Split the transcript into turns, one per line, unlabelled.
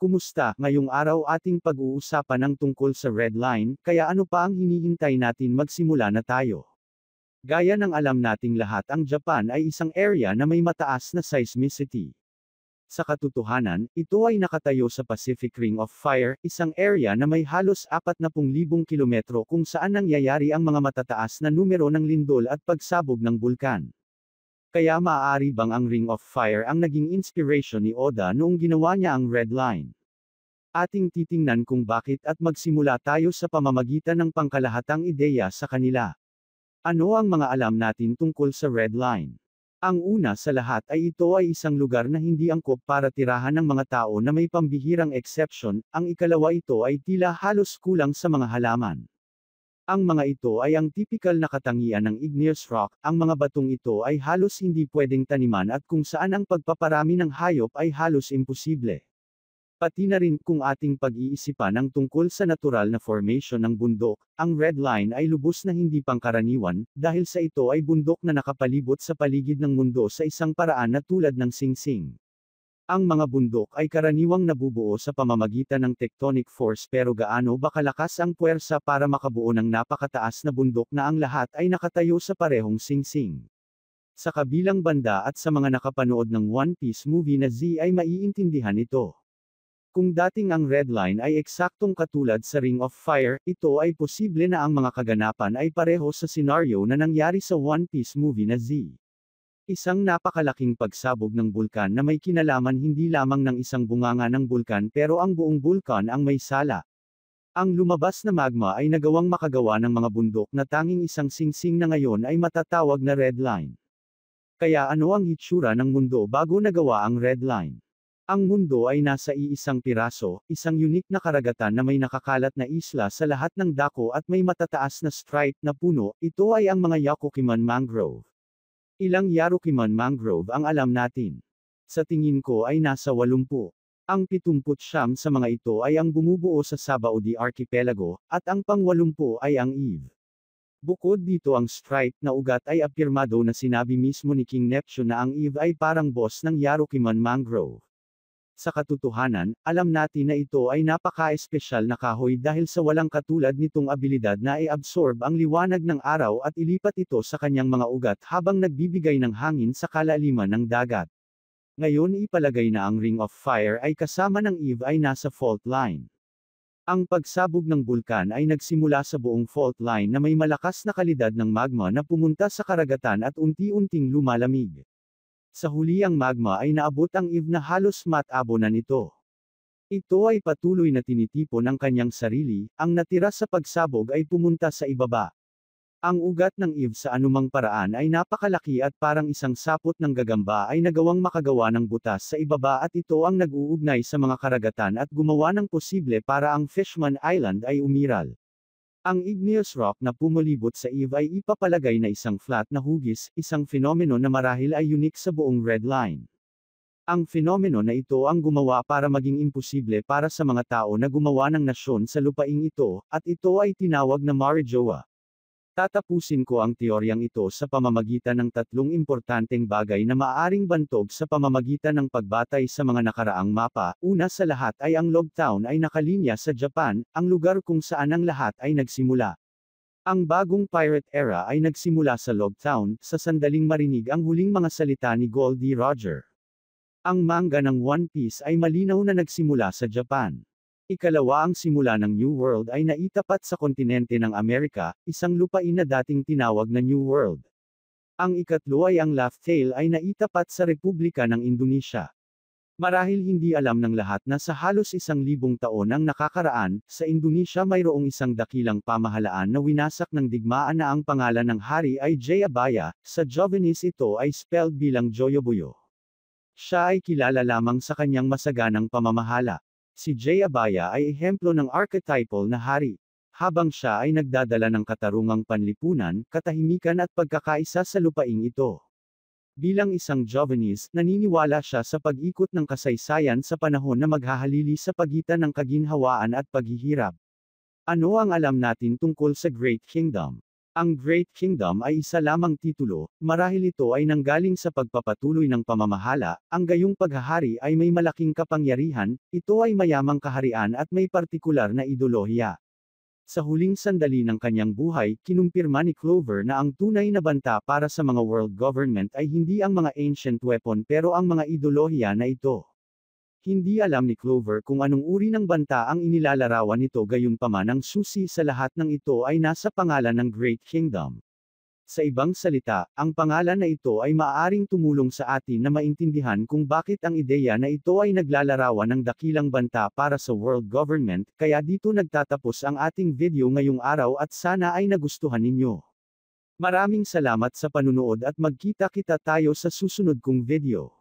Kumusta, ngayong araw ating pag-uusapan ang tungkol sa red line, kaya ano pa ang hinihintay natin magsimula na tayo. Gaya ng alam nating lahat ang Japan ay isang area na may mataas na seismicity. Sa katotohanan, ito ay nakatayo sa Pacific Ring of Fire, isang area na may halos 40,000 kilometro kung saan nangyayari ang mga matataas na numero ng lindol at pagsabog ng bulkan. Kaya maaari bang ang Ring of Fire ang naging inspiration ni Oda noong ginawa niya ang Red Line? Ating titingnan kung bakit at magsimula tayo sa pamamagitan ng pangkalahatang ideya sa kanila. Ano ang mga alam natin tungkol sa Red Line? Ang una sa lahat ay ito ay isang lugar na hindi angkop para tirahan ng mga tao na may pambihirang exception, ang ikalawa ito ay tila halos kulang sa mga halaman. Ang mga ito ay ang tipikal na katangian ng igneous rock, ang mga batong ito ay halos hindi pwedeng taniman at kung saan ang pagpaparami ng hayop ay halos imposible. Pati na rin kung ating pag-iisipan ang tungkol sa natural na formation ng bundok, ang red line ay lubos na hindi pangkaraniwan, dahil sa ito ay bundok na nakapalibot sa paligid ng mundo sa isang paraan na tulad ng singsing. Ang mga bundok ay karaniwang nabubuo sa pamamagitan ng tectonic force pero gaano ba kalakas ang puwersa para makabuo ng napakataas na bundok na ang lahat ay nakatayo sa parehong singsing. Sa kabilang banda at sa mga nakapanood ng One Piece movie na Z ay maiintindihan ito. Kung dating ang red line ay eksaktong katulad sa Ring of Fire, ito ay posible na ang mga kaganapan ay pareho sa senaryo na nangyari sa One Piece movie na Z. Isang napakalaking pagsabog ng bulkan na may kinalaman hindi lamang ng isang bunganga ng bulkan pero ang buong bulkan ang may sala. Ang lumabas na magma ay nagawang makagawa ng mga bundok na tanging isang singsing na ngayon ay matatawag na red line. Kaya ano ang itsura ng mundo bago nagawa ang red line? Ang mundo ay nasa iisang piraso, isang unique na karagatan na may nakakalat na isla sa lahat ng dako at may matataas na stripe na puno, ito ay ang mga Yakukiman mangrove. Ilang Yarukiman mangrove ang alam natin. Sa tingin ko ay nasa 80. Ang 79 sa mga ito ay ang bumubuo sa Sabaudi Archipelago, at ang pang-80 ay ang Eve. Bukod dito ang stripe na ugat ay apirmado na sinabi mismo ni King Neptune na ang Eve ay parang boss ng Yarukiman mangrove. Sa katotohanan, alam natin na ito ay napaka-espesyal na kahoy dahil sa walang katulad nitong abilidad na i-absorb ang liwanag ng araw at ilipat ito sa kanyang mga ugat habang nagbibigay ng hangin sa kalaliman ng dagat. Ngayon ipalagay na ang Ring of Fire ay kasama ng Eve ay nasa fault line. Ang pagsabog ng bulkan ay nagsimula sa buong fault line na may malakas na kalidad ng magma na pumunta sa karagatan at unti-unting lumalamig. Sa huli ang magma ay naabot ang IV na halos na nito. Ito ay patuloy na tinitipon ng kanyang sarili, ang natira sa pagsabog ay pumunta sa ibaba. Ang ugat ng IV sa anumang paraan ay napakalaki at parang isang sapot ng gagamba ay nagawang makagawa ng butas sa ibaba at ito ang nag-uugnay sa mga karagatan at gumawa ng posible para ang Fishman Island ay umiral. Ang igneous rock na pumulibot sa Eve ay ipapalagay na isang flat na hugis, isang fenomeno na marahil ay unique sa buong Red Line. Ang fenomeno na ito ang gumawa para maging imposible para sa mga tao na gumawa ng nasyon sa lupaing ito, at ito ay tinawag na Marijoa, Tatapusin ko ang teoryang ito sa pamamagitan ng tatlong importanteng bagay na maaring bantog sa pamamagitan ng pagbatay sa mga nakaraang mapa. Una sa lahat ay ang log town ay nakalinya sa Japan, ang lugar kung saan ang lahat ay nagsimula. Ang bagong pirate era ay nagsimula sa log town, sa sandaling marinig ang huling mga salita ni Goldie Roger. Ang manga ng One Piece ay malinaw na nagsimula sa Japan. Ikalawa ang simula ng New World ay naitapat sa kontinente ng Amerika, isang lupain na dating tinawag na New World. Ang ikatlo ay ang Laftail ay naitapat sa Republika ng Indonesia. Marahil hindi alam ng lahat na sa halos isang libong taon ang nakakaraan, sa Indonesia mayroong isang dakilang pamahalaan na winasak ng digmaan na ang pangalan ng hari ay Jayabaya, sa Javanese ito ay spelled bilang Joyoboyo. Siya ay kilala lamang sa kanyang masaganang pamamahala. Si Jayabaya ay ehemplo ng archetypal na hari, habang siya ay nagdadala ng katarungang panlipunan, katahimikan at pagkakaisa sa lupaing ito. Bilang isang Jovenese, naniniwala siya sa pag-ikot ng kasaysayan sa panahon na maghahalili sa pagitan ng kaginhawaan at paghihirap. Ano ang alam natin tungkol sa Great Kingdom? Ang Great Kingdom ay isa lamang titulo, marahil ito ay nanggaling sa pagpapatuloy ng pamamahala, ang gayong paghahari ay may malaking kapangyarihan, ito ay mayamang kaharian at may partikular na ideolohiya. Sa huling sandali ng kanyang buhay, kinumpirma ni Clover na ang tunay na banta para sa mga world government ay hindi ang mga ancient weapon pero ang mga ideolohiya na ito. Hindi alam ni Clover kung anong uri ng banta ang inilalarawan nito gayunpaman ang susi sa lahat ng ito ay nasa pangalan ng Great Kingdom. Sa ibang salita, ang pangalan na ito ay maaaring tumulong sa atin na maintindihan kung bakit ang ideya na ito ay naglalarawan ng dakilang banta para sa world government, kaya dito nagtatapos ang ating video ngayong araw at sana ay nagustuhan ninyo. Maraming salamat sa panunood at magkita kita tayo sa susunod kong video.